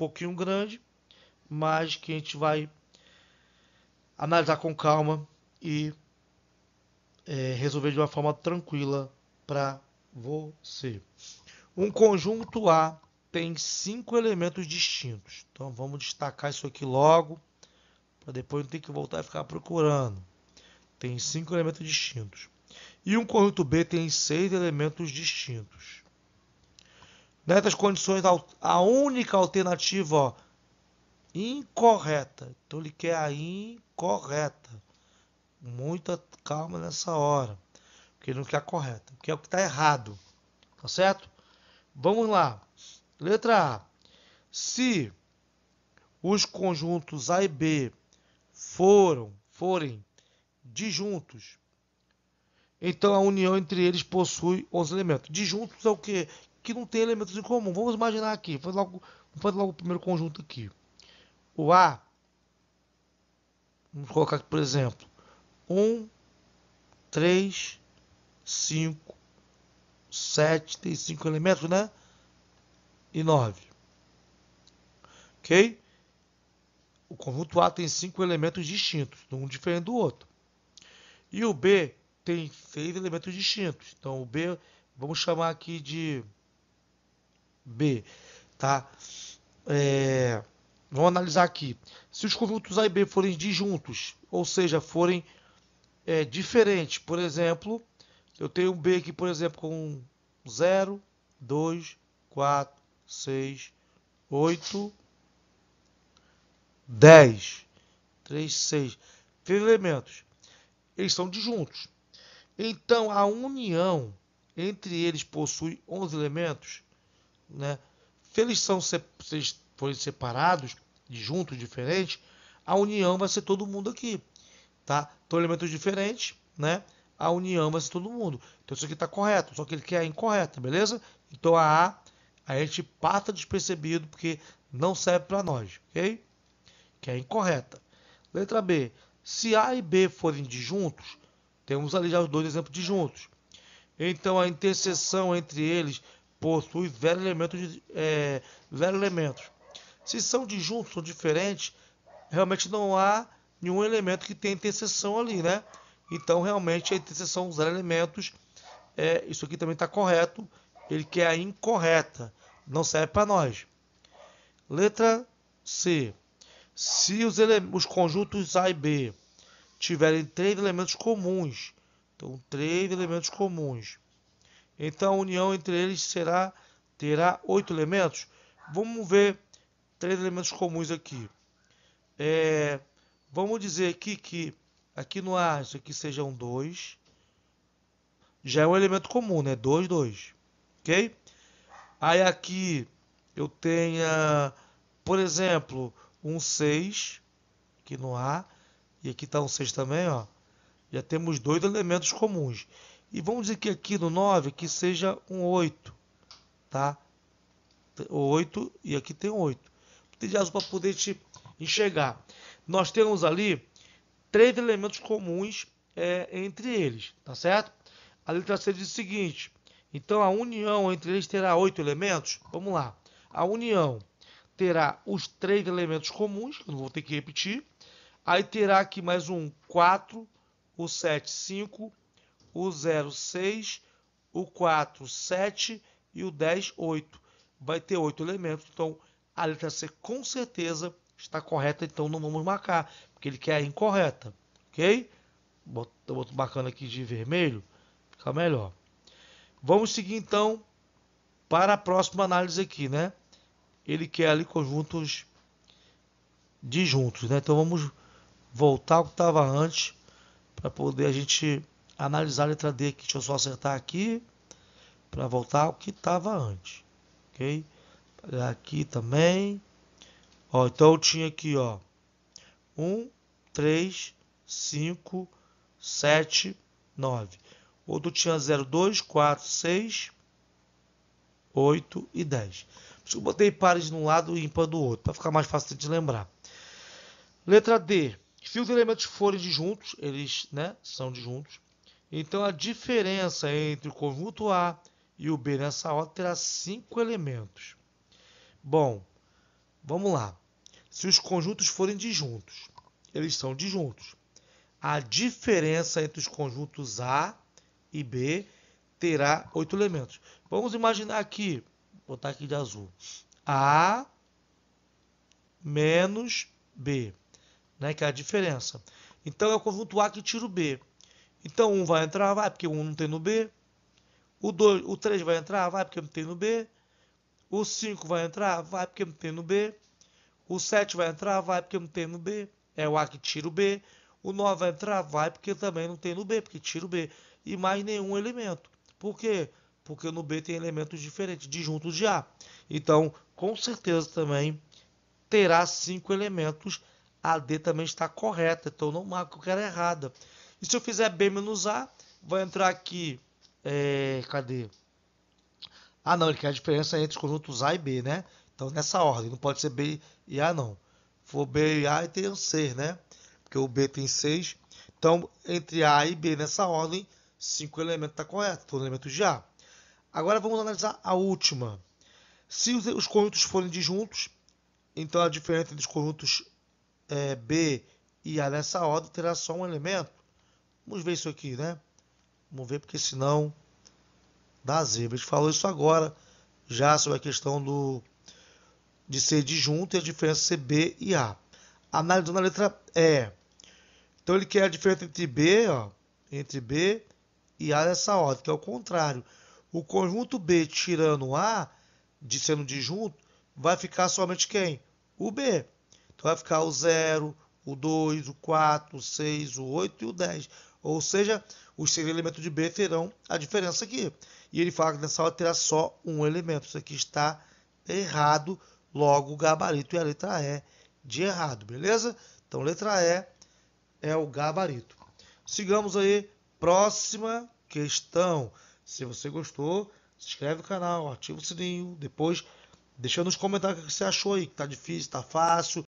pouquinho grande, mas que a gente vai analisar com calma e é, resolver de uma forma tranquila para você. Um conjunto A tem cinco elementos distintos. Então vamos destacar isso aqui logo, para depois não ter que voltar e ficar procurando. Tem cinco elementos distintos. E um conjunto B tem seis elementos distintos. Nessas condições, a única alternativa ó, incorreta. Então ele quer a incorreta. Muita calma nessa hora. Porque ele não quer a correta. Porque é o que está errado. Tá certo? Vamos lá. Letra A. Se os conjuntos A e B foram, forem disjuntos, então a união entre eles possui 11 elementos. Disjuntos é o que? que não tem elementos em comum. Vamos imaginar aqui, vamos logo, vamos logo o primeiro conjunto aqui. O A, vamos colocar aqui, por exemplo, 1, 3, 5, 7, tem 5 elementos, né? E 9. Ok? O conjunto A tem 5 elementos distintos, um diferente do outro. E o B tem 6 elementos distintos. Então, o B, vamos chamar aqui de B, tá? É, vamos analisar aqui. Se os conjuntos A e B forem disjuntos, ou seja, forem é, diferentes, por exemplo, eu tenho B aqui, por exemplo, com 0, 2, 4, 6, 8, 10, 3, 6. Três elementos. Eles são disjuntos. Então, a união entre eles possui 11 elementos? né? Se eles são se eles forem separados, juntos, diferentes, a união vai ser todo mundo aqui, tá? Então elementos diferentes, né? A união vai ser todo mundo. Então isso aqui está correto, só que ele quer a incorreta, beleza? Então a A a gente passa despercebido porque não serve para nós, ok? Que é incorreta. Letra B. Se A e B forem disjuntos, temos ali já os dois exemplos disjuntos. Então a interseção entre eles possui zero elementos, é, zero elementos. Se são disjuntos ou diferentes, realmente não há nenhum elemento que tenha interseção ali, né? Então, realmente, a interseção zero elementos, é, isso aqui também está correto, ele quer é a incorreta, não serve para nós. Letra C. Se os, os conjuntos A e B tiverem três elementos comuns, então três elementos comuns, então a união entre eles será terá oito elementos. Vamos ver três elementos comuns aqui. É, vamos dizer aqui que aqui no ar isso aqui seja um 2. Já é um elemento comum, né? 2, 2. Ok? Aí aqui eu tenha, por exemplo, um 6 aqui no A. E aqui está um 6 também, ó. Já temos dois elementos comuns. E vamos dizer que aqui no 9 que seja um 8, tá? 8 e aqui tem 8. De asas para poder te enxergar. Nós temos ali três elementos comuns é, entre eles, tá certo? A letra C diz o seguinte: então a união entre eles terá oito elementos. Vamos lá. A união terá os três elementos comuns, que eu não vou ter que repetir. Aí terá aqui mais um 4, o 7, 5 o 06, o 4, 7 e o 10, 8. Vai ter oito elementos, então a letra C com certeza está correta, então não vamos marcar, porque ele quer a incorreta, ok? Estou marcando aqui de vermelho, fica melhor. Vamos seguir então para a próxima análise aqui, né? Ele quer ali conjuntos disjuntos, né? Então vamos voltar ao que estava antes para poder a gente analisar a letra D aqui. Deixa eu só acertar aqui para voltar ao que estava antes. Ok? Aqui também. Ó, então eu tinha aqui, ó. 1, 3, 5, 7, 9. Outro tinha 0, 2, 4, 6, 8 e 10. Por isso eu botei pares de um lado e ímpar do outro, para ficar mais fácil de lembrar. Letra D. Se os elementos forem disjuntos, eles né, são disjuntos, então a diferença entre o conjunto A e o B nessa ordem terá cinco elementos. Bom, vamos lá. Se os conjuntos forem disjuntos, eles são disjuntos. A diferença entre os conjuntos A e B terá oito elementos. Vamos imaginar aqui, vou botar aqui de azul. A menos B, né, que é a diferença. Então é o conjunto A que tira o B. Então um vai entrar, vai porque um não tem no B. O 2, o 3 vai entrar, vai porque não tem no B. O 5 vai entrar, vai porque não tem no B. O 7 vai entrar, vai porque não tem no B. É o A que tira o B. O 9 vai entrar, vai porque também não tem no B, porque tira o B. E mais nenhum elemento. Por quê? Porque no B tem elementos diferentes, disjuntos de A. Então, com certeza também terá cinco elementos. A D também está correta, então não marca o que era errada. E se eu fizer B menos A, vai entrar aqui. É, cadê? Ah, não, ele quer a diferença entre os conjuntos A e B, né? Então, nessa ordem, não pode ser B e A, não. For B e A, tem um C, né? Porque o B tem 6. Então, entre A e B, nessa ordem, 5 elementos está correto, todos elementos de A. Agora, vamos analisar a última. Se os conjuntos forem disjuntos, então a diferença entre os conjuntos é, B e A nessa ordem terá só um elemento. Vamos ver isso aqui, né? Vamos ver, porque senão dá zebra. A gente falou isso agora, já sobre a questão do de ser disjunto e a diferença ser B e A. Analisando a letra E. Então ele quer a diferença entre B, ó, entre B e A nessa ordem, que é o contrário. O conjunto B tirando A, de sendo disjunto, vai ficar somente quem? O B. Então vai ficar o 0, o 2, o 4, o 6, o 8 e o 10. Ou seja, os seis elementos de B terão a diferença aqui. E ele fala que nessa aula terá só um elemento. Isso aqui está errado, logo o gabarito e a letra E de errado, beleza? Então, letra E é o gabarito. Sigamos aí, próxima questão. Se você gostou, se inscreve no canal, ativa o sininho, depois deixa nos comentários o que você achou aí, está difícil, está fácil,